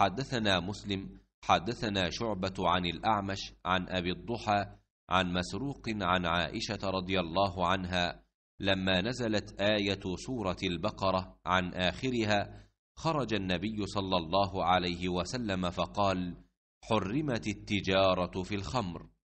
حدثنا مسلم حدثنا شعبة عن الأعمش عن أبي الضحى عن مسروق عن عائشة رضي الله عنها لما نزلت آية سورة البقرة عن آخرها خرج النبي صلى الله عليه وسلم فقال: حرمت التجارة في الخمر